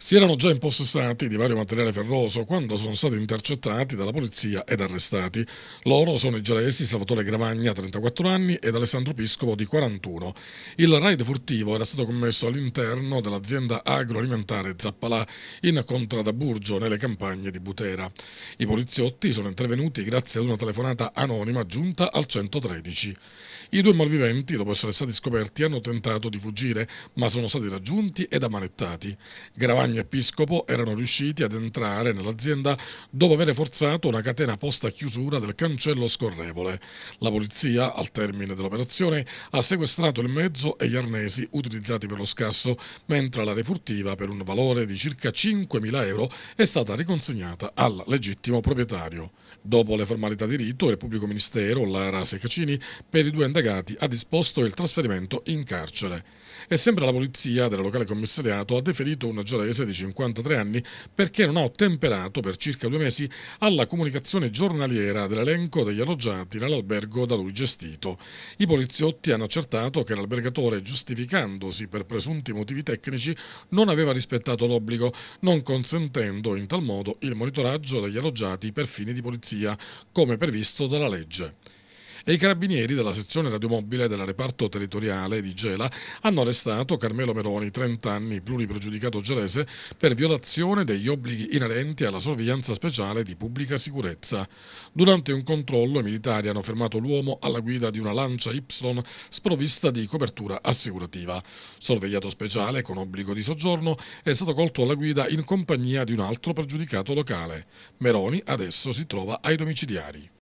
si erano già impossessati di vario materiale ferroso quando sono stati intercettati dalla polizia ed arrestati. Loro sono i gelesi Salvatore Gravagna, 34 anni, ed Alessandro Piscopo, di 41. Il raid furtivo era stato commesso all'interno dell'azienda agroalimentare Zappalà, in contrada Burgio, nelle campagne di Butera. I poliziotti sono intervenuti grazie ad una telefonata anonima giunta al 113. I due malviventi, dopo essere stati scoperti, hanno tentato di fuggire, ma sono stati raggiunti ed ammanettati. Gravagna Compagni Episcopo erano riusciti ad entrare nell'azienda dopo aver forzato una catena posta a chiusura del cancello scorrevole. La polizia, al termine dell'operazione, ha sequestrato il mezzo e gli arnesi utilizzati per lo scasso, mentre la refurtiva per un valore di circa 5.000 euro è stata riconsegnata al legittimo proprietario. Dopo le formalità di rito, il pubblico ministero, Lara Secacini, per i due indagati ha disposto il trasferimento in carcere. E sembra la polizia del locale commissariato ha deferito una gelese canadese di 53 anni perché non ha ottemperato per circa due mesi alla comunicazione giornaliera dell'elenco degli alloggiati nell'albergo da lui gestito. I poliziotti hanno accertato che l'albergatore, giustificandosi per presunti motivi tecnici, non aveva rispettato l'obbligo, non consentendo in tal modo il monitoraggio degli alloggiati per fini di polizia, come previsto dalla legge e i carabinieri della sezione radiomobile del reparto territoriale di Gela hanno arrestato Carmelo Meroni, 30 anni, pluripregiudicato gelese, per violazione degli obblighi inerenti alla sorveglianza speciale di pubblica sicurezza. Durante un controllo i militari hanno fermato l'uomo alla guida di una Lancia Y sprovvista di copertura assicurativa. Sorvegliato speciale con obbligo di soggiorno è stato colto alla guida in compagnia di un altro pregiudicato locale. Meroni adesso si trova ai domiciliari.